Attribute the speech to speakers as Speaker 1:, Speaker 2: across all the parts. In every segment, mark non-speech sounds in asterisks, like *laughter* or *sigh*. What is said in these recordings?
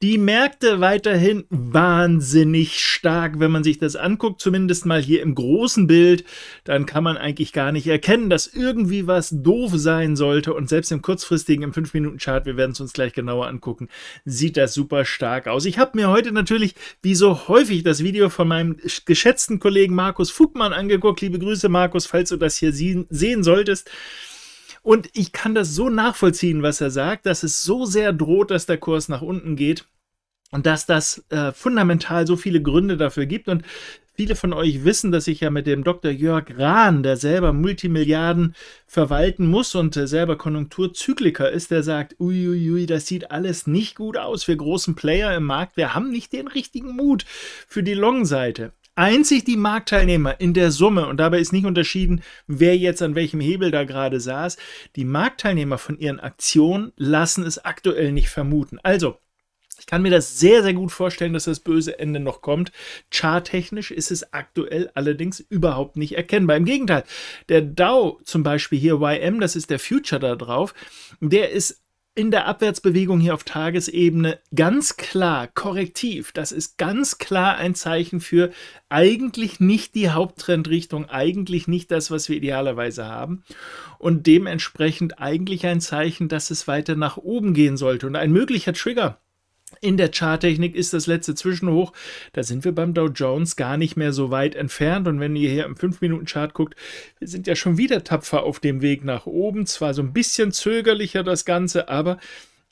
Speaker 1: die Märkte weiterhin wahnsinnig stark. Wenn man sich das anguckt, zumindest mal hier im großen Bild, dann kann man eigentlich gar nicht erkennen, dass irgendwie was doof sein sollte. Und selbst im kurzfristigen, im 5-Minuten-Chart, wir werden es uns gleich genauer angucken, sieht das super stark aus. Ich habe mir heute natürlich, wie so häufig, das Video von meinem geschätzten Kollegen Markus Fugmann angeguckt. Liebe Grüße, Markus, falls du das hier sehen solltest. Und ich kann das so nachvollziehen, was er sagt, dass es so sehr droht, dass der Kurs nach unten geht und dass das äh, fundamental so viele Gründe dafür gibt. Und viele von euch wissen, dass ich ja mit dem Dr. Jörg Rahn, der selber Multimilliarden verwalten muss und äh, selber Konjunkturzykliker ist, der sagt, uiuiui, das sieht alles nicht gut aus. Wir großen Player im Markt, wir haben nicht den richtigen Mut für die Long-Seite einzig die Marktteilnehmer in der Summe, und dabei ist nicht unterschieden, wer jetzt an welchem Hebel da gerade saß, die Marktteilnehmer von ihren Aktionen lassen es aktuell nicht vermuten. Also, ich kann mir das sehr, sehr gut vorstellen, dass das böse Ende noch kommt. Charttechnisch ist es aktuell allerdings überhaupt nicht erkennbar. Im Gegenteil, der Dow zum Beispiel hier YM, das ist der Future da drauf, der ist in der Abwärtsbewegung hier auf Tagesebene ganz klar korrektiv. Das ist ganz klar ein Zeichen für eigentlich nicht die Haupttrendrichtung, eigentlich nicht das, was wir idealerweise haben. Und dementsprechend eigentlich ein Zeichen, dass es weiter nach oben gehen sollte. Und ein möglicher Trigger in der Charttechnik ist das letzte Zwischenhoch, da sind wir beim Dow Jones gar nicht mehr so weit entfernt. Und wenn ihr hier im 5-Minuten-Chart guckt, wir sind ja schon wieder tapfer auf dem Weg nach oben. Zwar so ein bisschen zögerlicher das Ganze, aber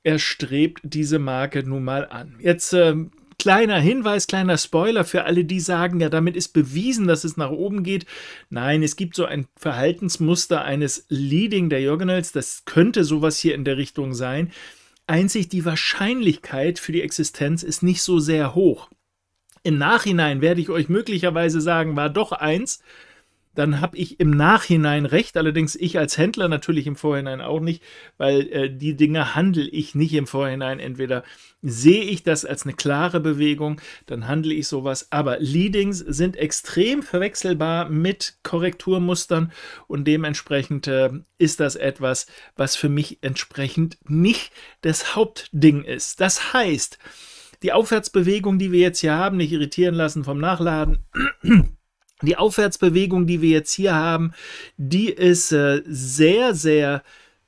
Speaker 1: er strebt diese Marke nun mal an. Jetzt äh, Kleiner Hinweis, kleiner Spoiler für alle, die sagen, ja, damit ist bewiesen, dass es nach oben geht. Nein, es gibt so ein Verhaltensmuster eines Leading Diagonals. Das könnte sowas hier in der Richtung sein. Einzig die Wahrscheinlichkeit für die Existenz ist nicht so sehr hoch. Im Nachhinein werde ich euch möglicherweise sagen, war doch eins, dann habe ich im Nachhinein recht, allerdings ich als Händler natürlich im Vorhinein auch nicht, weil äh, die Dinge handle ich nicht im Vorhinein. Entweder sehe ich das als eine klare Bewegung, dann handle ich sowas. Aber Leadings sind extrem verwechselbar mit Korrekturmustern und dementsprechend äh, ist das etwas, was für mich entsprechend nicht das Hauptding ist. Das heißt, die Aufwärtsbewegung, die wir jetzt hier haben, nicht irritieren lassen vom Nachladen die Aufwärtsbewegung, die wir jetzt hier haben, die ist äh, sehr, sehr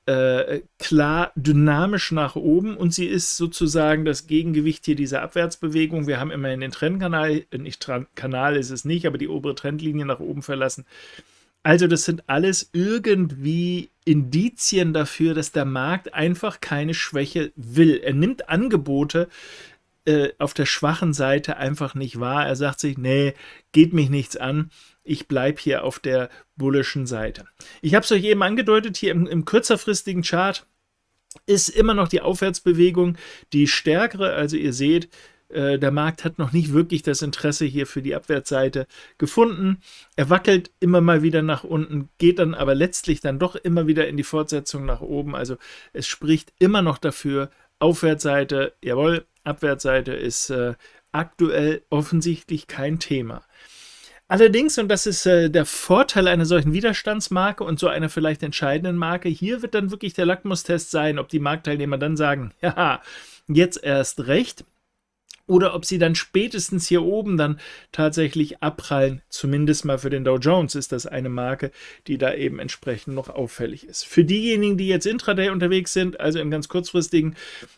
Speaker 1: äh, klar dynamisch nach oben und sie ist sozusagen das Gegengewicht hier dieser Abwärtsbewegung. Wir haben immerhin den Trendkanal, äh, nicht Trend Kanal ist es nicht, aber die obere Trendlinie nach oben verlassen. Also das sind alles irgendwie Indizien dafür, dass der Markt einfach keine Schwäche will. Er nimmt Angebote, äh, auf der schwachen Seite einfach nicht wahr. Er sagt sich, nee, geht mich nichts an. Ich bleibe hier auf der bullischen Seite. Ich habe es euch eben angedeutet, hier im, im kürzerfristigen Chart ist immer noch die Aufwärtsbewegung die stärkere. Also ihr seht, äh, der Markt hat noch nicht wirklich das Interesse hier für die Abwärtsseite gefunden. Er wackelt immer mal wieder nach unten, geht dann aber letztlich dann doch immer wieder in die Fortsetzung nach oben. Also es spricht immer noch dafür, Aufwärtsseite, jawohl, Abwärtsseite ist äh, aktuell offensichtlich kein Thema. Allerdings, und das ist äh, der Vorteil einer solchen Widerstandsmarke und so einer vielleicht entscheidenden Marke, hier wird dann wirklich der Lackmustest sein, ob die Marktteilnehmer dann sagen, ja, *laughs* jetzt erst recht, oder ob sie dann spätestens hier oben dann tatsächlich abprallen. Zumindest mal für den Dow Jones ist das eine Marke, die da eben entsprechend noch auffällig ist. Für diejenigen, die jetzt intraday unterwegs sind, also im ganz kurzfristigen,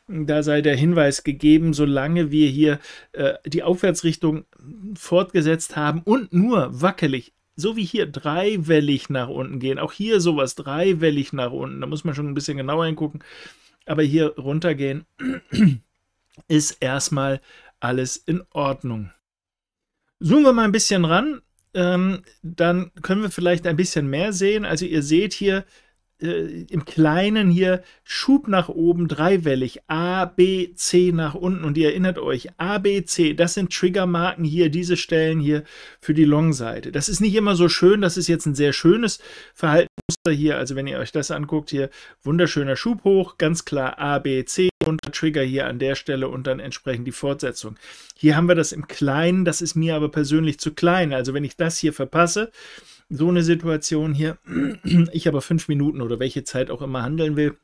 Speaker 1: da sei der Hinweis gegeben, solange wir hier äh, die Aufwärtsrichtung fortgesetzt haben und nur wackelig so wie hier dreiwellig nach unten gehen, auch hier sowas dreiwellig nach unten, da muss man schon ein bisschen genauer hingucken, aber hier runtergehen ist erstmal alles in Ordnung. Zoomen wir mal ein bisschen ran, ähm, dann können wir vielleicht ein bisschen mehr sehen. Also ihr seht hier äh, im Kleinen hier Schub nach oben, dreiwellig, A, B, C nach unten. Und ihr erinnert euch, A, B, C, das sind Triggermarken hier, diese Stellen hier für die Long-Seite. Das ist nicht immer so schön, das ist jetzt ein sehr schönes Verhaltensmuster hier. Also wenn ihr euch das anguckt hier, wunderschöner Schub hoch, ganz klar A, B, C, bunter Trigger hier an der Stelle und dann entsprechend die Fortsetzung. Hier haben wir das im Kleinen, das ist mir aber persönlich zu klein. Also wenn ich das hier verpasse, so eine Situation hier, *clears throat* ich aber fünf Minuten oder welche Zeit auch immer handeln will,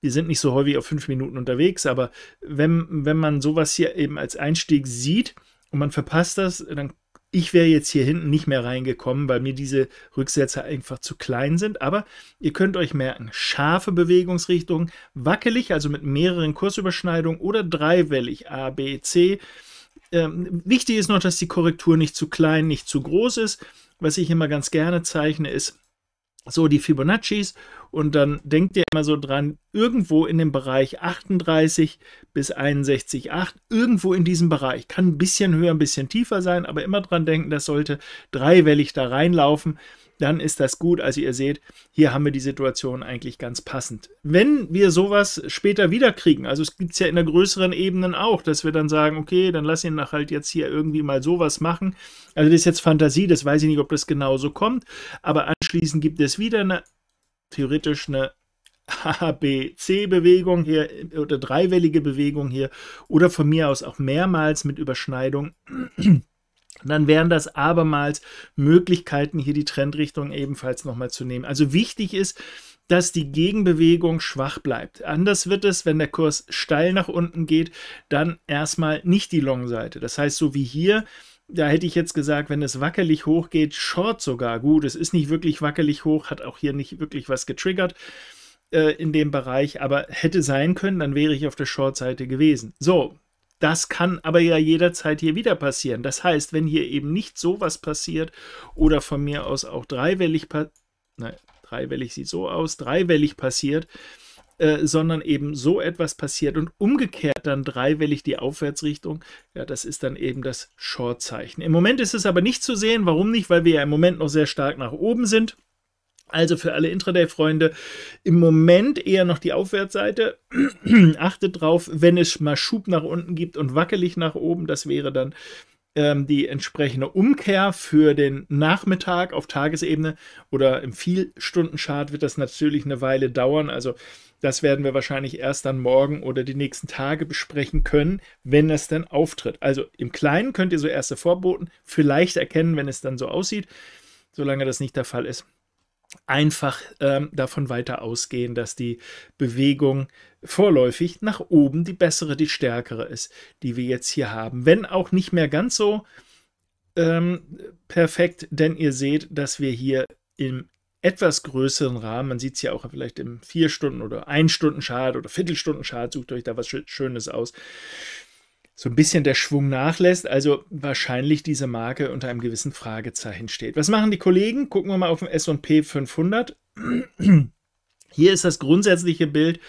Speaker 1: wir sind nicht so häufig auf fünf Minuten unterwegs, aber wenn, wenn man sowas hier eben als Einstieg sieht und man verpasst das, dann ich wäre jetzt hier hinten nicht mehr reingekommen, weil mir diese Rücksätze einfach zu klein sind. Aber ihr könnt euch merken, scharfe Bewegungsrichtung, wackelig, also mit mehreren Kursüberschneidungen oder dreiwellig A, B, C. Ähm, wichtig ist noch, dass die Korrektur nicht zu klein, nicht zu groß ist. Was ich immer ganz gerne zeichne, ist so die Fibonaccis und dann denkt ihr immer so dran, irgendwo in dem Bereich 38 bis 61,8, irgendwo in diesem Bereich, kann ein bisschen höher, ein bisschen tiefer sein, aber immer dran denken, das sollte dreiwellig da reinlaufen dann ist das gut. Also ihr seht, hier haben wir die Situation eigentlich ganz passend. Wenn wir sowas später wieder kriegen, also es gibt es ja in der größeren Ebene auch, dass wir dann sagen, okay, dann lass ihn nach halt jetzt hier irgendwie mal sowas machen. Also das ist jetzt Fantasie, das weiß ich nicht, ob das genauso kommt, aber anschließend gibt es wieder eine theoretisch eine ABC-Bewegung hier oder dreiwellige Bewegung hier oder von mir aus auch mehrmals mit Überschneidung dann wären das abermals Möglichkeiten, hier die Trendrichtung ebenfalls nochmal zu nehmen. Also wichtig ist, dass die Gegenbewegung schwach bleibt. Anders wird es, wenn der Kurs steil nach unten geht, dann erstmal nicht die Long-Seite. Das heißt, so wie hier, da hätte ich jetzt gesagt, wenn es wackelig hoch geht, Short sogar. Gut, es ist nicht wirklich wackelig hoch, hat auch hier nicht wirklich was getriggert äh, in dem Bereich, aber hätte sein können, dann wäre ich auf der Short-Seite gewesen. So, das kann aber ja jederzeit hier wieder passieren. Das heißt, wenn hier eben nicht sowas passiert oder von mir aus auch dreiwellig, nein, dreiwellig sieht so aus, dreiwellig passiert, äh, sondern eben so etwas passiert und umgekehrt dann dreiwellig die Aufwärtsrichtung, ja, das ist dann eben das Shortzeichen. Im Moment ist es aber nicht zu sehen. Warum nicht? Weil wir ja im Moment noch sehr stark nach oben sind. Also für alle Intraday-Freunde im Moment eher noch die Aufwärtsseite. *clears throat* Achtet drauf, wenn es mal Schub nach unten gibt und wackelig nach oben, das wäre dann ähm, die entsprechende Umkehr für den Nachmittag auf Tagesebene oder im Vielstundenchart wird das natürlich eine Weile dauern. Also das werden wir wahrscheinlich erst dann morgen oder die nächsten Tage besprechen können, wenn das dann auftritt. Also im Kleinen könnt ihr so erste Vorboten vielleicht erkennen, wenn es dann so aussieht. Solange das nicht der Fall ist, einfach ähm, davon weiter ausgehen, dass die Bewegung vorläufig nach oben die bessere, die stärkere ist, die wir jetzt hier haben. Wenn auch nicht mehr ganz so ähm, perfekt, denn ihr seht, dass wir hier im etwas größeren Rahmen, man sieht es ja auch vielleicht im 4-Stunden- oder 1-Stunden-Chart oder Viertelstunden-Chart, sucht euch da was Schönes aus, so ein bisschen der Schwung nachlässt, also wahrscheinlich diese Marke unter einem gewissen Fragezeichen steht. Was machen die Kollegen? Gucken wir mal auf den S&P 500. Hier ist das grundsätzliche Bild,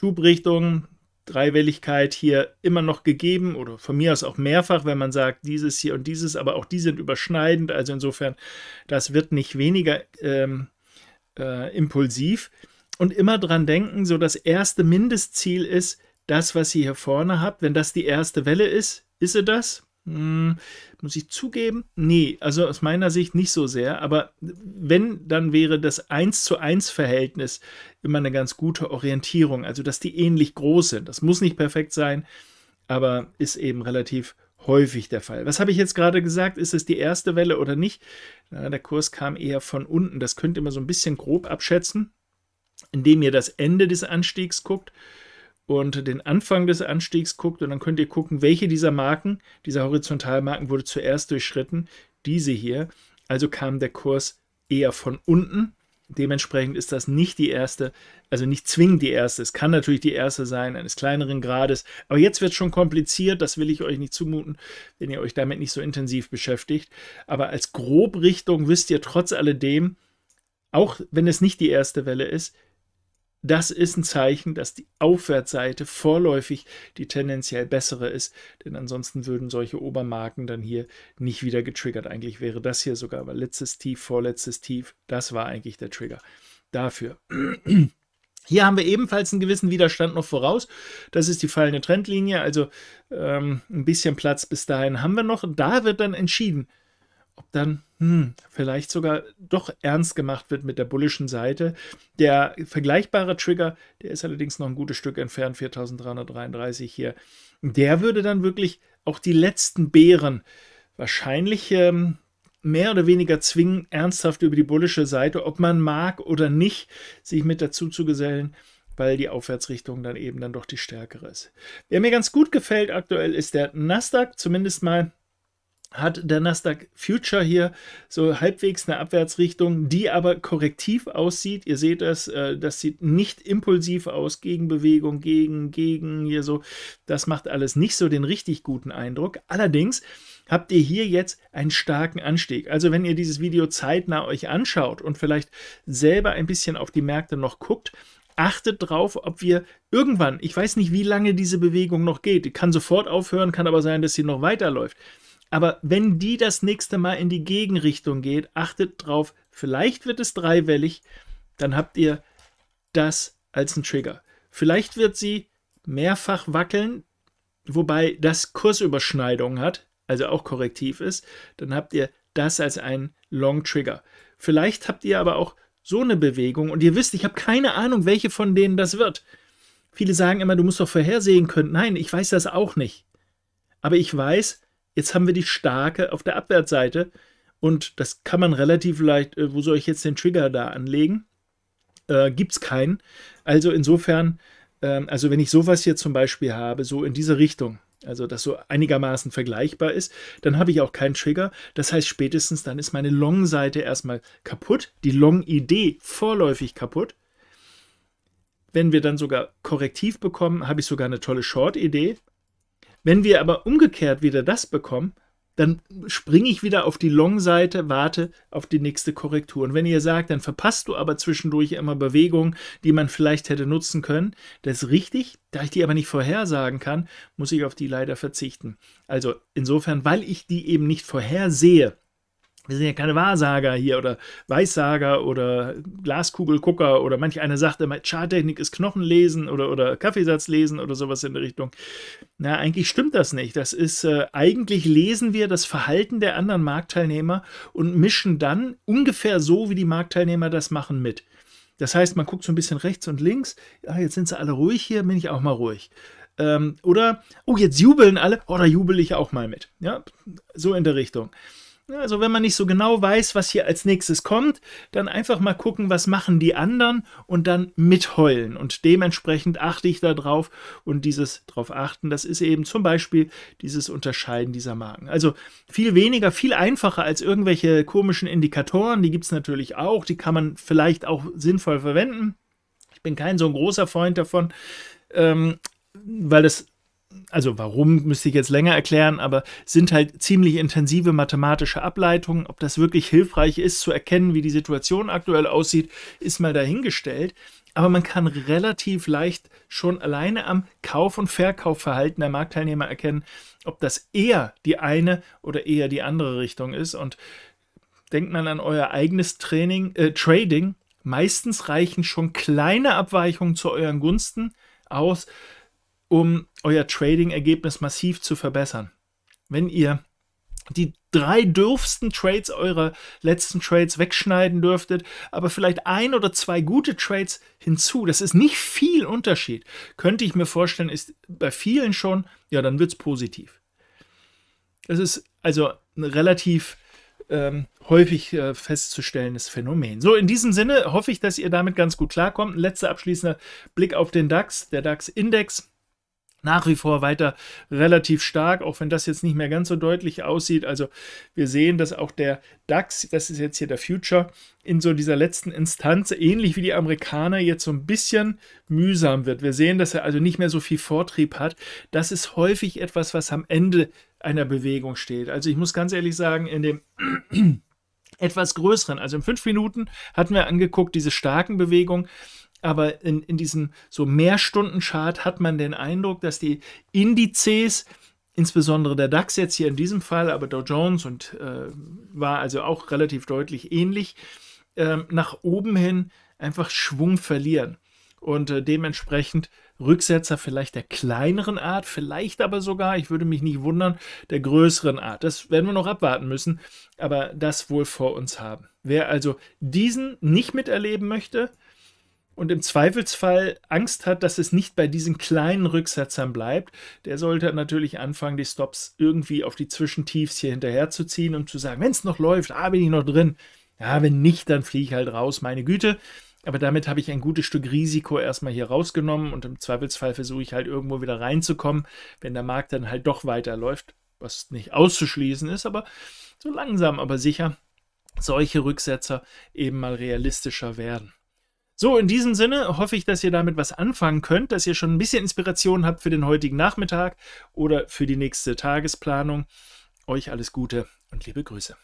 Speaker 1: Schubrichtung, Dreiwelligkeit hier immer noch gegeben oder von mir aus auch mehrfach, wenn man sagt, dieses hier und dieses, aber auch die sind überschneidend, also insofern, das wird nicht weniger ähm, äh, impulsiv. Und immer dran denken, so das erste Mindestziel ist, das, was ihr hier vorne habt, wenn das die erste Welle ist, ist sie das? Hm, muss ich zugeben? Nee, also aus meiner Sicht nicht so sehr. Aber wenn, dann wäre das 1 zu 1 Verhältnis immer eine ganz gute Orientierung. Also, dass die ähnlich groß sind. Das muss nicht perfekt sein, aber ist eben relativ häufig der Fall. Was habe ich jetzt gerade gesagt? Ist es die erste Welle oder nicht? Na, der Kurs kam eher von unten. Das könnt ihr mal so ein bisschen grob abschätzen, indem ihr das Ende des Anstiegs guckt und den Anfang des Anstiegs guckt und dann könnt ihr gucken, welche dieser Marken, dieser Horizontalmarken wurde zuerst durchschritten, diese hier. Also kam der Kurs eher von unten. Dementsprechend ist das nicht die erste, also nicht zwingend die erste. Es kann natürlich die erste sein, eines kleineren Grades. Aber jetzt wird es schon kompliziert, das will ich euch nicht zumuten, wenn ihr euch damit nicht so intensiv beschäftigt. Aber als Grobrichtung wisst ihr trotz alledem, auch wenn es nicht die erste Welle ist, das ist ein Zeichen, dass die Aufwärtsseite vorläufig die tendenziell bessere ist, denn ansonsten würden solche Obermarken dann hier nicht wieder getriggert. Eigentlich wäre das hier sogar, weil letztes Tief, vorletztes Tief, das war eigentlich der Trigger dafür. Hier haben wir ebenfalls einen gewissen Widerstand noch voraus. Das ist die fallende Trendlinie, also ähm, ein bisschen Platz bis dahin haben wir noch. Da wird dann entschieden, ob dann hm, vielleicht sogar doch ernst gemacht wird mit der bullischen Seite. Der vergleichbare Trigger, der ist allerdings noch ein gutes Stück entfernt, 4333 hier. Der würde dann wirklich auch die letzten Bären wahrscheinlich ähm, mehr oder weniger zwingen, ernsthaft über die bullische Seite, ob man mag oder nicht, sich mit dazu zu gesellen weil die Aufwärtsrichtung dann eben dann doch die stärkere ist. Wer mir ganz gut gefällt aktuell ist der Nasdaq, zumindest mal hat der Nasdaq Future hier so halbwegs eine Abwärtsrichtung, die aber korrektiv aussieht. Ihr seht das, äh, das sieht nicht impulsiv aus, Gegenbewegung, gegen, gegen, hier so. Das macht alles nicht so den richtig guten Eindruck. Allerdings habt ihr hier jetzt einen starken Anstieg. Also wenn ihr dieses Video zeitnah euch anschaut und vielleicht selber ein bisschen auf die Märkte noch guckt, achtet drauf, ob wir irgendwann, ich weiß nicht, wie lange diese Bewegung noch geht, kann sofort aufhören, kann aber sein, dass sie noch weiterläuft aber wenn die das nächste Mal in die Gegenrichtung geht, achtet drauf, vielleicht wird es dreiwellig, dann habt ihr das als einen Trigger. Vielleicht wird sie mehrfach wackeln, wobei das Kursüberschneidung hat, also auch korrektiv ist, dann habt ihr das als einen Long Trigger. Vielleicht habt ihr aber auch so eine Bewegung und ihr wisst, ich habe keine Ahnung, welche von denen das wird. Viele sagen immer, du musst doch vorhersehen können. Nein, ich weiß das auch nicht. Aber ich weiß, Jetzt haben wir die starke auf der Abwärtsseite und das kann man relativ leicht, äh, wo soll ich jetzt den Trigger da anlegen? Äh, Gibt es keinen. Also insofern, äh, also wenn ich sowas hier zum Beispiel habe, so in diese Richtung, also das so einigermaßen vergleichbar ist, dann habe ich auch keinen Trigger. Das heißt, spätestens dann ist meine Long-Seite erstmal kaputt, die Long-Idee vorläufig kaputt. Wenn wir dann sogar korrektiv bekommen, habe ich sogar eine tolle Short-Idee, wenn wir aber umgekehrt wieder das bekommen, dann springe ich wieder auf die Long-Seite, warte auf die nächste Korrektur. Und wenn ihr sagt, dann verpasst du aber zwischendurch immer Bewegungen, die man vielleicht hätte nutzen können, das ist richtig. Da ich die aber nicht vorhersagen kann, muss ich auf die leider verzichten. Also insofern, weil ich die eben nicht vorhersehe, wir sind ja keine Wahrsager hier oder Weissager oder Glaskugelgucker oder manch einer sagt immer, Charttechnik ist Knochenlesen oder, oder Kaffeesatzlesen oder sowas in der Richtung. Na, eigentlich stimmt das nicht. Das ist, äh, eigentlich lesen wir das Verhalten der anderen Marktteilnehmer und mischen dann ungefähr so, wie die Marktteilnehmer das machen, mit. Das heißt, man guckt so ein bisschen rechts und links. Ah, jetzt sind sie alle ruhig hier, bin ich auch mal ruhig. Ähm, oder, oh, jetzt jubeln alle, oh, da jubel ich auch mal mit. Ja, so in der Richtung. Also wenn man nicht so genau weiß, was hier als nächstes kommt, dann einfach mal gucken, was machen die anderen und dann mitheulen. Und dementsprechend achte ich darauf und dieses darauf achten, das ist eben zum Beispiel dieses Unterscheiden dieser Marken. Also viel weniger, viel einfacher als irgendwelche komischen Indikatoren, die gibt es natürlich auch, die kann man vielleicht auch sinnvoll verwenden. Ich bin kein so ein großer Freund davon, ähm, weil das also warum müsste ich jetzt länger erklären, aber sind halt ziemlich intensive mathematische Ableitungen. Ob das wirklich hilfreich ist, zu erkennen, wie die Situation aktuell aussieht, ist mal dahingestellt. Aber man kann relativ leicht schon alleine am Kauf- und Verkaufverhalten der Marktteilnehmer erkennen, ob das eher die eine oder eher die andere Richtung ist. Und denkt man an euer eigenes Training, äh, Trading, meistens reichen schon kleine Abweichungen zu euren Gunsten aus, um euer Trading-Ergebnis massiv zu verbessern. Wenn ihr die drei dürfsten Trades eurer letzten Trades wegschneiden dürftet, aber vielleicht ein oder zwei gute Trades hinzu. Das ist nicht viel Unterschied. Könnte ich mir vorstellen, ist bei vielen schon, ja, dann wird es positiv. Das ist also ein relativ ähm, häufig äh, festzustellendes Phänomen. So, in diesem Sinne hoffe ich, dass ihr damit ganz gut klarkommt. Ein letzter abschließender Blick auf den DAX, der DAX-Index nach wie vor weiter relativ stark, auch wenn das jetzt nicht mehr ganz so deutlich aussieht. Also wir sehen, dass auch der DAX, das ist jetzt hier der Future, in so dieser letzten Instanz, ähnlich wie die Amerikaner, jetzt so ein bisschen mühsam wird. Wir sehen, dass er also nicht mehr so viel Vortrieb hat. Das ist häufig etwas, was am Ende einer Bewegung steht. Also ich muss ganz ehrlich sagen, in dem *clears throat* etwas größeren, also in fünf Minuten hatten wir angeguckt, diese starken Bewegungen aber in, in diesem so Mehrstunden-Chart hat man den Eindruck, dass die Indizes, insbesondere der DAX jetzt hier in diesem Fall, aber Dow Jones und äh, war also auch relativ deutlich ähnlich, äh, nach oben hin einfach Schwung verlieren. Und äh, dementsprechend Rücksetzer vielleicht der kleineren Art, vielleicht aber sogar, ich würde mich nicht wundern, der größeren Art. Das werden wir noch abwarten müssen, aber das wohl vor uns haben. Wer also diesen nicht miterleben möchte, und im Zweifelsfall Angst hat, dass es nicht bei diesen kleinen Rücksetzern bleibt, der sollte natürlich anfangen, die Stops irgendwie auf die Zwischentiefs hier hinterherzuziehen und zu sagen, wenn es noch läuft, ah, bin ich noch drin. Ja, wenn nicht, dann fliege ich halt raus, meine Güte. Aber damit habe ich ein gutes Stück Risiko erstmal hier rausgenommen und im Zweifelsfall versuche ich halt irgendwo wieder reinzukommen, wenn der Markt dann halt doch weiterläuft, was nicht auszuschließen ist, aber so langsam, aber sicher solche Rücksetzer eben mal realistischer werden. So, in diesem Sinne hoffe ich, dass ihr damit was anfangen könnt, dass ihr schon ein bisschen Inspiration habt für den heutigen Nachmittag oder für die nächste Tagesplanung. Euch alles Gute und liebe Grüße.